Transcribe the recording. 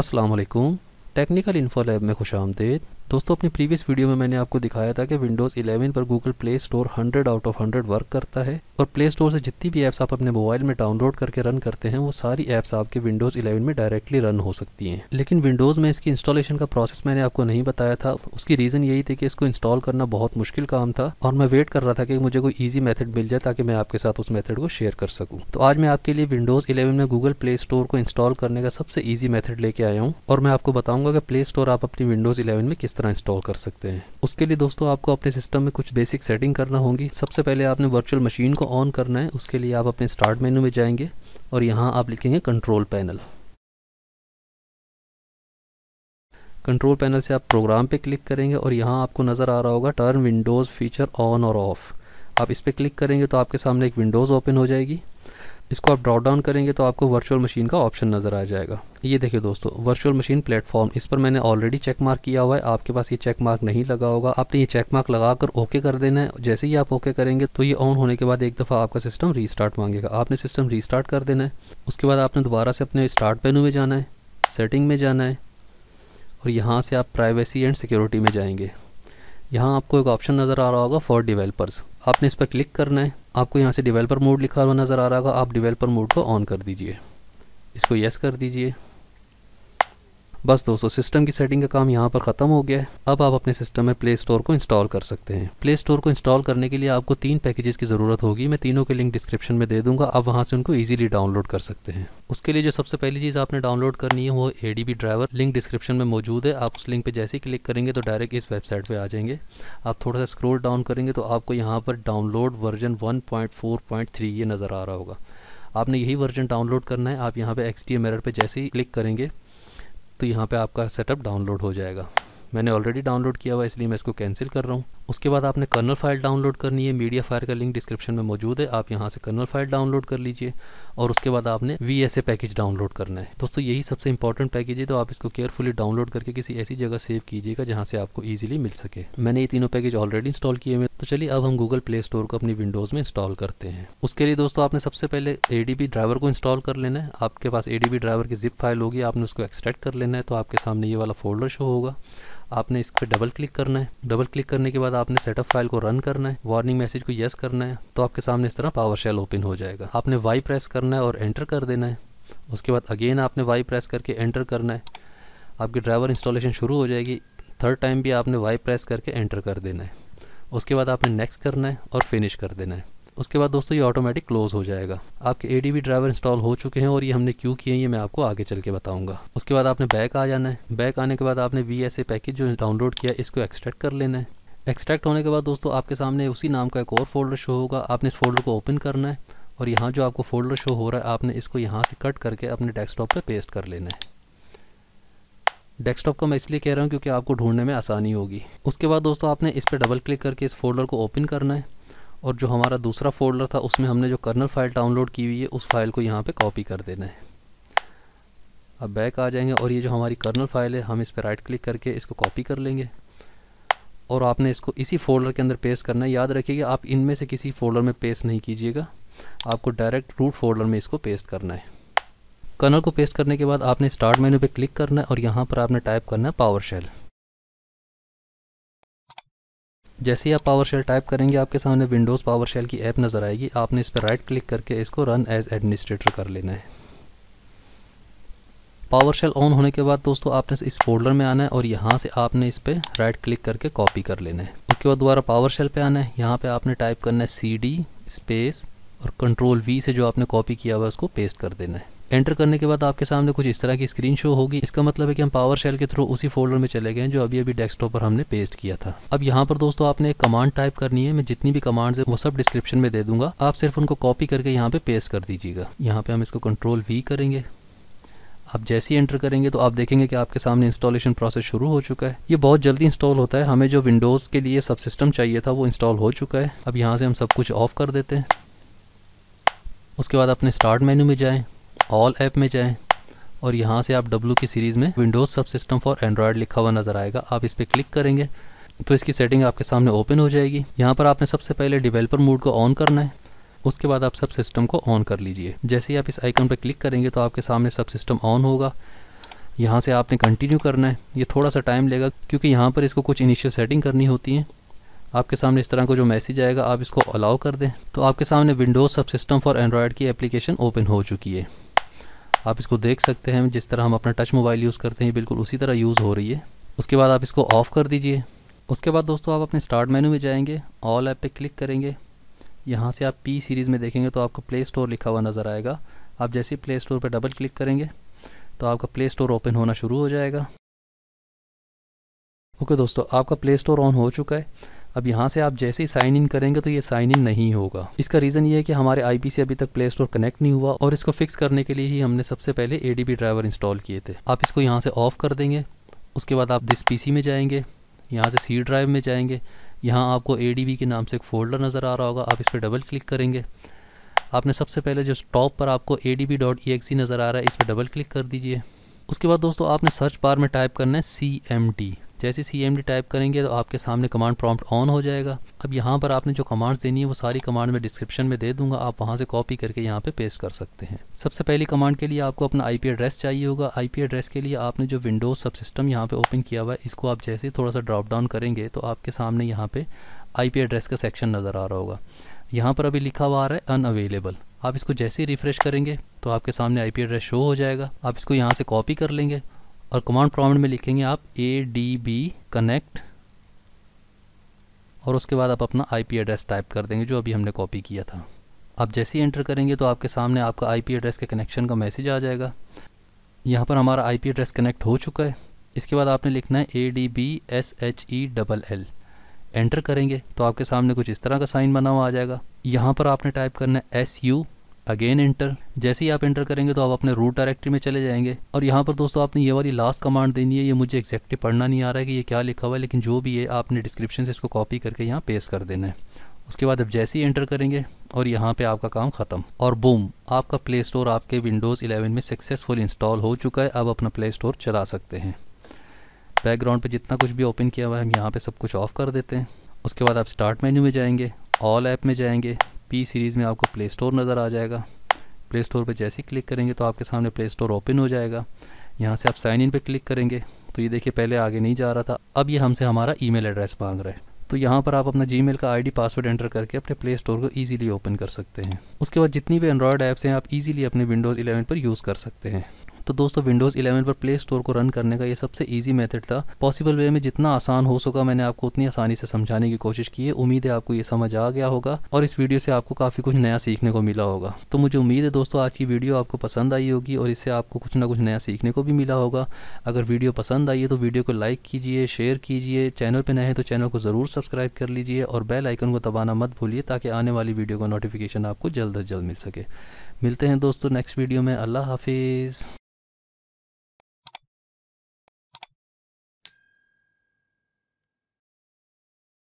असलकुम technical info lab में खुश आमदेद दोस्तों अपनी प्रीवियस वीडियो में मैंने आपको दिखाया था कि विंडोज़ 11 पर Google Play Store 100 out of 100 work करता है और प्ले स्टोर से जितनी भी ऐप्स आप अपने मोबाइल में डाउनलोड करके रन करते हैं वो सारी ऐप्स आपके विंडोज़ 11 में डायरेक्टली रन हो सकती हैं लेकिन विंडोज़ में इसकी इंस्टॉलेशन का प्रोसेस मैंने आपको नहीं बताया था उसकी रीज़न यही थी कि इसको इंस्टॉल करना बहुत मुश्किल काम था और मैं वेट कर रहा था कि मुझे कोई ईजी मैथड मिल जाए ताकि मैं आपके साथ उस मैथड को शेयर कर सकूँ तो आज मैं आपके लिए विंडोज़ इलेवन में गूगल प्ले स्टोर को इंस्टॉल करने का सबसे ईजी मैथड लेके आया हूँ और मैं आपको बताऊँगा कि प्ले स्टोर आप अपनी विंडोज़ इलेवन में किस तरह तरह इंस्टॉल कर सकते हैं उसके लिए दोस्तों आपको अपने सिस्टम में कुछ बेसिक सेटिंग करना होगी सबसे पहले आपने वर्चुअल मशीन को ऑन करना है उसके लिए आप अपने स्टार्ट मेन्यू में जाएंगे और यहाँ आप लिखेंगे कंट्रोल पैनल कंट्रोल पैनल से आप प्रोग्राम पे क्लिक करेंगे और यहाँ आपको नज़र आ रहा होगा टर्न विंडोज़ फीचर ऑन और ऑफ़ आप इस पर क्लिक करेंगे तो आपके सामने एक विंडोज़ ओपन हो जाएगी इसको आप ड्रॉप डाउन करेंगे तो आपको वर्चुअल मशीन का ऑप्शन नज़र आ जाएगा ये देखिए दोस्तों वर्चुअल मशीन प्लेटफॉर्म इस पर मैंने ऑलरेडी चेक मार्क किया हुआ है आपके पास ये चेक मार्क नहीं लगा होगा आपने ये चेक मार्क लगा कर ओके कर देना है जैसे ही आप ओके करेंगे तो ये ऑन होने के बाद एक दफ़ा आपका सिस्टम रीस्टार्ट मांगेगा आपने सिस्टम रीस्टार्ट कर देना है उसके बाद आपने दोबारा से अपने स्टार्ट पेनू में जाना है सेटिंग में जाना है और यहाँ से आप प्राइवेसी एंड सिक्योरिटी में जाएंगे यहाँ आपको एक ऑप्शन नज़र आ रहा होगा फॉर डिवेलपर्स आपने इस पर क्लिक करना है आपको यहाँ से डिवेलपर मोड लिखा हुआ नज़र आ रहा होगा आप डिवेलपर मोड को ऑन कर दीजिए इसको यस कर दीजिए बस दोस्तों सिस्टम की सेटिंग का काम यहाँ पर ख़त्म हो गया है अब आप अपने सिस्टम में प्ले स्टोर को इंस्टॉल कर सकते हैं प्ले स्टोर को इंस्टॉल करने के लिए आपको तीन पैकेजेस की ज़रूरत होगी मैं तीनों के लिंक डिस्क्रिप्शन में दे दूँगा आप वहाँ से उनको ईजिली डाउनलोड कर सकते हैं उसके लिए जो सबसे पहली चीज़ आपने डाउनलोड करनी है वो ए ड्राइवर लिंक डिस्क्रिप्शन में मौजूद है आप उस लिंक पर जैसे ही क्लिक करेंगे तो डायरेक्ट इस वेबसाइट पर आ जाएंगे आप थोड़ा सा स्क्रोल डाउन करेंगे तो आपको यहाँ पर डाउनलोड वर्जन वन ये नज़र आ रहा होगा आपने यही वर्जन डाउनलोड करना है आप यहाँ पे एक्स टी एम पे पर जैसे ही क्लिक करेंगे तो यहाँ पे आपका सेटअप डाउनलोड हो जाएगा मैंने ऑलरेडी डाउनलोड किया हुआ इसलिए मैं इसको कैंसिल कर रहा हूँ उसके बाद आपने कर्नल फाइल डाउनलोड करनी है मीडिया फायर का लिंक डिस्क्रिप्शन में मौजूद है आप यहाँ से कर्नल फाइल डाउनलोड कर लीजिए और उसके बाद आपने वी पैकेज डाउनलोड करना है दोस्तों यही सबसे इंपॉर्टेंट पैकेज है तो आप इसको केयरफुली डाउनलोड करके किसी ऐसी जगह सेव कीजिएगा जहाँ से आपको ईजिली मिल सके मैंने ये तीनों पैकेज ऑलरेडी इंस्टॉल किए हुए तो चलिए अब हम गूगल प्ले स्टोर को अपनी विंडोज़ में इंस्टॉल करते हैं उसके लिए दोस्तों आपने सबसे पहले ए ड्राइवर को इंस्टॉल कर लेना है आपके पास ए ड्राइवर की जिप फाइल होगी आपने उसको एक्सट्रैक्ट कर लेना है तो आपके सामने ये वाला फोल्डर शो होगा आपने इस पर डबल क्लिक करना है डबल क्लिक करने के बाद आपने सेटअप फाइल को रन करना है वार्निंग मैसेज को येस करना है तो आपके सामने इस तरह पावर शेल ओपन हो जाएगा आपने वाई प्रेस करना है और एंटर कर देना है उसके बाद अगेन आपने वाई प्रेस करके एंटर करना है आपकी ड्राइवर इंस्टॉलेशन शुरू हो जाएगी थर्ड टाइम भी आपने वाई प्रेस करके एंटर कर देना है उसके बाद आपने नेक्स्ट करना है और फिनिश कर देना है उसके बाद दोस्तों ये ऑटोमेटिक क्लोज़ हो जाएगा आपके ए ड्राइवर इंस्टॉल हो चुके हैं और ये हमने क्यों किए ये मैं आपको आगे चल के बताऊंगा उसके बाद आपने बैक आ जाना है बैक आने के बाद आपने वी पैकेज जो डाउनलोड किया इसको एक्सट्रैक्ट कर लेना है एक्सट्रैक्ट होने के बाद दोस्तों आपके सामने उसी नाम का एक और फोल्डर शो होगा आपने इस फोल्डर को ओपन करना है और यहाँ जो आपको फोल्डर शो हो रहा है आपने इसको यहाँ से कट करके अपने डेस्कटॉप पे पेस्ट कर लेना है डेस्कटॉप का मैं इसलिए कह रहा हूँ क्योंकि आपको ढूंढने में आसानी होगी उसके बाद दोस्तों आपने इस पर डबल क्लिक करके इस फोल्डर को ओपन करना है और जो हमारा दूसरा फोल्डर था उसमें हमने जो कर्नल फाइल डाउनलोड की हुई है उस फाइल को यहाँ पर कॉपी कर देना है अब बैक आ जाएंगे और ये जो हमारी कर्नल फाइल है हम इस पर राइट क्लिक करके इसको कॉपी कर लेंगे और आपने इसको इसी फोल्डर के अंदर पेस्ट करना है याद रखिएगा आप इनमें से किसी फोल्डर में पेस्ट नहीं कीजिएगा आपको डायरेक्ट रूट फोल्डर में इसको पेस्ट करना है कर्नल को पेस्ट करने के बाद आपने स्टार्ट मेन्यू पे क्लिक करना है और यहाँ पर आपने टाइप करना है पावर शेल जैसे ही आप पावर शेल टाइप करेंगे आपके सामने विंडोज़ पावर शेल की ऐप नज़र आएगी आपने इस पर राइट क्लिक करके इसको रन एज एडमिनिस्ट्रेटर कर लेना है पावर शेल ऑन होने के बाद दोस्तों आपने इस फोल्डर में आना है और यहाँ से आपने इस पर राइट क्लिक करके कॉपी कर लेना है उसके बाद दोबारा पावर शेल पर आना है यहाँ पर आपने टाइप करना है सी स्पेस और कंट्रोल वी से जो आपने कॉपी किया हुआ है उसको पेस्ट कर देना है एंटर करने के बाद आपके सामने कुछ इस तरह की स्क्रीन शो होगी इसका मतलब है कि हम पावर शेल के थ्रू उसी फोल्डर में चले गए जो अभी अभी डेस्कटॉप पर हमने पेस्ट किया था अब यहाँ पर दोस्तों आपने एक कमांड टाइप करनी है मैं जितनी भी कमांड्स है वो सब डिस्क्रिप्शन में दे दूंगा आप सिर्फ उनको कॉपी करके यहाँ पे पेस्ट कर दीजिएगा यहाँ पे हम इसको कंट्रोल वी करेंगे आप जैसे ही एंटर करेंगे तो आप देखेंगे कि आपके सामने इंस्टॉलेशन प्रोसेस शुरू हो चुका है ये बहुत जल्दी इंस्टॉल होता है हमें जो विंडोज़ के लिए सब सिस्टम चाहिए था वो इंस्टॉल हो चुका है अब यहाँ से हम सब कुछ ऑफ़ कर देते हैं उसके बाद अपने स्टार्ट मेन्यू में जाएँ ऑल ऐप में जाएँ और यहाँ से आप डब्ल्यू की सीरीज़ में Windows subsystem for Android लिखा हुआ नज़र आएगा आप इस पर क्लिक करेंगे तो इसकी सेटिंग आपके सामने ओपन हो जाएगी यहाँ पर आपने सबसे पहले डिवेलपर मोड को ऑन करना है उसके बाद आप सब सिस्टम को ऑन कर लीजिए जैसे ही आप इस आइकन पर क्लिक करेंगे तो आपके सामने सब सिस्टम ऑन होगा यहाँ से आपने कंटिन्यू करना है ये थोड़ा सा टाइम लेगा क्योंकि यहाँ पर इसको कुछ इनिशियल सेटिंग करनी होती है आपके सामने इस तरह का जो मैसेज आएगा आप इसको अलाउ कर दें तो आपके सामने Windows subsystem for Android की एप्लीकेशन ओपन हो चुकी है आप इसको देख सकते हैं जिस तरह हम अपना टच मोबाइल यूज़ करते हैं बिल्कुल उसी तरह यूज़ हो रही है उसके बाद आप इसको ऑफ़ कर दीजिए उसके बाद दोस्तों आप अपने स्टार्ट मेनू में जाएंगे ऑल ऐप पे क्लिक करेंगे यहाँ से आप पी सीरीज़ में देखेंगे तो आपको प्ले स्टोर लिखा हुआ नज़र आएगा आप जैसे प्ले स्टोर पर डबल क्लिक करेंगे तो आपका प्ले स्टोर ओपन होना शुरू हो जाएगा ओके दोस्तों आपका प्ले स्टोर ऑन हो चुका है अब यहाँ से आप जैसे ही साइन इन करेंगे तो ये साइन इन नहीं होगा इसका रीज़न ये है कि हमारे पी सी अभी तक प्ले स्टोर कनेक्ट नहीं हुआ और इसको फिक्स करने के लिए ही हमने सबसे पहले बी ड्राइवर इंस्टॉल किए थे आप इसको यहाँ से ऑफ कर देंगे उसके बाद आप दिस सी में जाएंगे यहाँ से सी ड्राइव में जाएंगे यहाँ आपको ए के नाम से एक फोल्डर नज़र आ रहा होगा आप इस पर डबल क्लिक करेंगे आपने सबसे पहले जो टॉप पर आपको ए e नज़र आ रहा है इस पर डबल क्लिक कर दीजिए उसके बाद दोस्तों आपने सर्च बार में टाइप करना है सी एम टी जैसे सी एम डी टाइप करेंगे तो आपके सामने कमांड प्रॉम्प्ट ऑन हो जाएगा अब यहाँ पर आपने जो कमांड्स देनी है वो सारी कमांड मैं डिस्क्रिप्शन में दे दूंगा आप वहाँ से कॉपी करके यहाँ पे पेस्ट कर सकते हैं सबसे पहली कमांड के लिए आपको अपना आईपी एड्रेस चाहिए होगा आईपी एड्रेस के लिए आपने जो विंडोज सब सिस्टम यहाँ पे ओपन किया हुआ है इसको आप जैसे थोड़ा सा ड्रॉप डाउन करेंगे तो आपके सामने यहाँ पे पी एड्रेस का सेक्शन नज़र आ रहा होगा यहाँ पर अभी लिखा हुआ आ रहा है अनअवेलेबल आप इसको जैसे ही रिफ़्रेश करेंगे तो आपके सामने आईपी एड्रेस शो हो जाएगा आप इसको यहाँ से कॉपी कर लेंगे और कमांड प्रॉम्प्ट में लिखेंगे आप ए डी बी कनेक्ट और उसके बाद आप अपना आईपी एड्रेस टाइप कर देंगे जो अभी हमने कॉपी किया था आप जैसे ही एंटर करेंगे तो आपके सामने आपका आईपी एड्रेस के कनेक्शन का मैसेज आ जाएगा यहाँ पर हमारा आईपी एड्रेस कनेक्ट हो चुका है इसके बाद आपने लिखना है A D B S H E double L enter करेंगे तो आपके सामने कुछ इस तरह का साइन बना हुआ आ जाएगा यहाँ पर आपने टाइप करना है एस यू अगेन इंटर जैसे ही आप इंटर करेंगे तो आप अपने रूट डायरेक्टरी में चले जाएंगे और यहाँ पर दोस्तों आपने ये वाली लास्ट कमांड देनी है ये मुझे एक्जैक्टली पढ़ना नहीं आ रहा है कि ये क्या लिखा हुआ है लेकिन जो भी है आपने डिस्क्रिप्शन से इसको कॉपी करके यहाँ पेस्ट कर देना है उसके बाद अब जैसे ही एंटर करेंगे और यहाँ पे आपका काम ख़त्म और बूम आपका प्ले स्टोर आपके विंडोज़ 11 में सक्सेसफुल इंस्टॉल हो चुका है अब अपना प्ले स्टोर चला सकते हैं बैकग्राउंड पे जितना कुछ भी ओपन किया हुआ है हम यहाँ पे सब कुछ ऑफ़ कर देते हैं उसके बाद आप स्टार्ट मेन्यू में जाएंगे ऑल ऐप में जाएंगे पी सीरीज़ में आपको प्ले स्टोर नज़र आ जाएगा प्ले स्टोर पर जैसे ही क्लिक करेंगे तो आपके सामने प्ले स्टोर ओपन हो जाएगा यहाँ से आप साइन इन पर क्लिक करेंगे तो ये देखिए पहले आगे नहीं जा रहा था अब ये हमसे हमारा ईमेल एड्रेस मांग रहा है तो यहाँ पर आप अपना मेल का आईडी पासवर्ड एंटर करके अपने प्ले स्टोर को ईजिली ओपन कर सकते हैं उसके बाद जितनी भी एंड्रॉयड ऐप्स हैं आप ईजिली अपने विंडोज़ 11 पर यूज़ कर सकते हैं तो दोस्तों विंडोज़ 11 पर प्ले स्टोर को रन करने का ये सबसे ईजी मेथड था पॉसिबल वे में जितना आसान हो सका मैंने आपको उतनी आसानी से समझाने की कोशिश की है उम्मीद है आपको ये समझ आ गया होगा और इस वीडियो से आपको काफ़ी कुछ नया सीखने को मिला होगा तो मुझे उम्मीद है दोस्तों आज की वीडियो आपको पसंद आई होगी और इससे आपको कुछ ना कुछ नया सीखने को भी मिला होगा अगर वीडियो पसंद आई है तो वीडियो को लाइक कीजिए शेयर कीजिए चैनल पर नए हैं तो चैनल को ज़रूर सब्सक्राइब कर लीजिए और बेल आइकन को दबाना मत भूलिए ताकि आने वाली वीडियो का नोटिफिकेशन आपको जल्द अज जल्द मिल सके मिलते हैं दोस्तों नेक्स्ट वीडियो में अल्लाह हाफिज़